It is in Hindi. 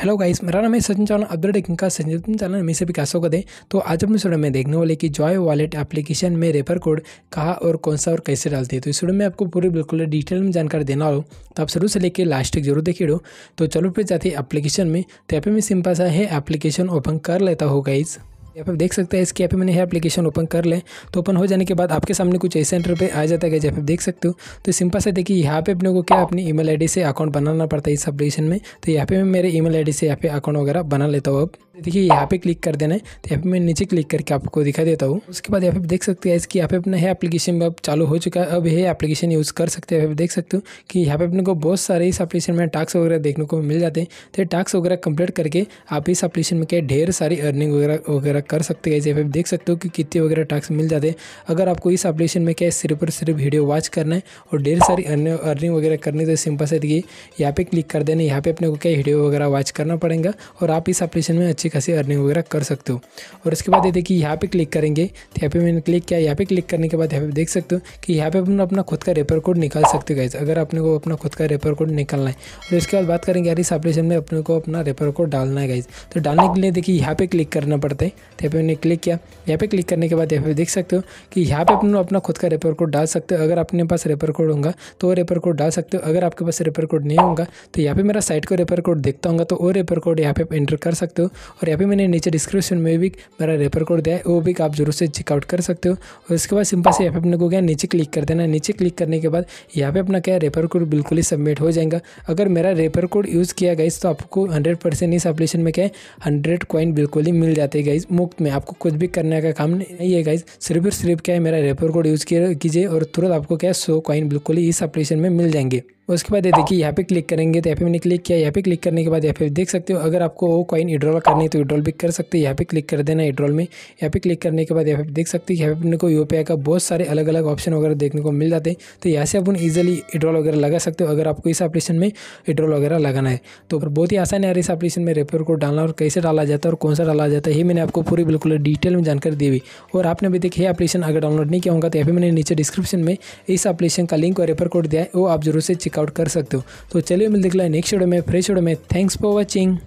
हेलो गाइस मेरा नाम है सचिन चौहान अब्दुल टेकिंग का संजीवन चैनल में से भी कैसों को दे तो आज अपने स्टूडियो में देखने वाले कि जॉय वॉलेट एप्लीकेशन में रेफर कोड कहाँ और कौन सा और कैसे डालते हैं तो इस वीडियो में आपको पूरी बिल्कुल डिटेल में जानकारी देना हो तो आप शुरू से लेकर लास्ट तक जरूर देखिए तो चलो फिर जाते हैं एप्लीकेशन में तो यहाँ पर मैं सिंपल सा है एप्लीकेशन ओपन कर लेता हूँ गाइज़ यहाँ पर देख सकते हैं यहाँ पे मैंने यह एप्लीकेशन ओपन कर लें तो ओपन हो जाने के बाद आपके सामने कुछ ऐसे सेंटर पे आ जाता है जैसे आप देख सकते हो तो सिंपल से देखिए यहाँ पे अपने को क्या अपनी ईमेल आईडी से अकाउंट बनाना पड़ता है इस एप्लीकेशन में तो यहाँ पे मैं मेरे ईमेल आईडी से यहाँ पे अकाउंट वगैरह बना लेता हूँ अब देखिए यहाँ पे क्लिक कर देना है तो यहाँ पे मैं नीचे क्लिक करके आपको दिखा देता हूँ उसके बाद यहाँ पे देख सकते हैं इसकी यहाँ पे अपना है एप्लीकेशन अब चालू हो चुका है अब ये एप्लीकेशन यूज़ कर सकते हैं देख सकते हो कि यहाँ पे अपने को बहुत सारे इस एप्लीकेशन में टास्क वगैरह देखने को मिल जाते हैं तो टास्क वगैरह कंप्लीट करके आप इस एप्लीकेशन में क्या ढेर सारी अर्निंग वगैरह वगैरह कर सकते हैं यहाँ पे देख सकते हो कि कितने वगैरह टास्क मिल जाते हैं अगर आपको इस एप्लीकेशन में क्या सिर्फ और सिर्फ वीडियो वॉच करना है और ढेर सारी अर्निंग वगैरह करनी तो सिंपल से देखिए यहाँ पे क्लिक कर देना यहाँ पे अपने को क्या वीडियो वगैरह वॉच करना पड़ेगा और आप इस एप्लीकेशन में अच्छी अच्छी खासी अर्निंग वगैरह कर सकते हो और इसके बाद ये देखिए यहाँ पे क्लिक करेंगे तो यहाँ पे मैंने क्लिक किया यहाँ पे क्लिक करने के बाद यहाँ पे देख सकते हो कि यहाँ पे अपन अपना खुद का रेपर कोड निकाल सकते हो गाइज अगर अपने को अपना खुद का रेपर कोड निकालना है और इसके बाद बात करेंगे यार इस एप्लीकेशन में अपने को अपना रेपर कोड डालना है गाइज तो डालने के लिए देखिए यहाँ पे क्लिक करना पड़ता है तो यहाँ पे मैंने क्लिक किया यहाँ पे क्लिक करने के बाद यहाँ पे देख सकते हो कि यहाँ पे अपन अपना खुद का रेपर कोड डाल सकते हो अगर अपने पास रेपर कोड होगा तो वो रेपर कोड डाल सकते हो अगर आपके पास रेपर कोड नहीं होगा तो यहाँ पे मेरा साइट को रेपर कोड देखता होगा तो वो रेपर कोड यहाँ पे आप एंटर कर सकते हो और यहाँ पे मैंने नीचे डिस्क्रिप्शन में भी मेरा रेफर कोड दिया है वो भी आप जरूर से चेकआउट कर सकते हो और उसके बाद सिंपल से यहाँ पे अपने को क्या नीचे क्लिक कर देना नीचे क्लिक करने के बाद यहाँ पे अपना क्या रेफर कोड बिल्कुल ही सबमिट हो जाएगा अगर मेरा रेफर कोड यूज़ किया गया तो आपको हंड्रेड परसेंट इस एप्लीकेशन में क्या है हंड्रेड कॉइन बिल्कुल ही मिल जाते गाइज मुफ्त में आपको कुछ भी करने का काम नहीं है गाइज सिर्फ और सिर्फ क्या है मेरा रेफर कोड यूज़ कीजिए और तुरंत आपको क्या है सौ कॉइन बिल्कुल ही इस एप्लीकेशन में मिल जाएंगे उसके बाद ये देखिए यहाँ पे क्लिक करेंगे तो यहाँ पे मैंने क्लिक किया यहाँ पे क्लिक करने के बाद यहाँ पे देख सकते हो अगर आपको वो कॉइन विड्रॉल करनी है तो विड्रॉल भी कर सकते हैं यहाँ पे क्लिक कर देना विड्रॉल में यहाँ पे क्लिक करने के बाद यहाँ पे देख सकते हैं यहाँ पे अपने को यू का बहुत सारे अलग अलग ऑप्शन वगैरह देखने को मिल जाते हैं तो यहाँ से अपन ईजिली विड्रॉल वगैरह लगा सकते हो अगर आपको इस एप्लीकेशन में विड्रॉल वगैरह लगाना है तो बहुत ही आसान है यार इस एप्लीकेशन में रेफर कोड डालना और कैसे डाला जाता है और कौन सा डाला जाता है ये मैंने आपको पूरी बिल्कुल डिटेल में जानकारी दी हुई और आपने अभी देखिए अपलेशन अगर डाउनलोड नहीं किया होगा तो यहाँ पे मैंने नीचे डिस्क्रिप्शन में इस अपलेशन का लिंक और रेफर कोड दिया है वो आप जरूर से चिका चेकआउट कर सकते हो तो चलिए मिलते अगला नेक्स्ट वीडियो में फ्रेश वीडियो में थैंक्स फॉर वॉचिंग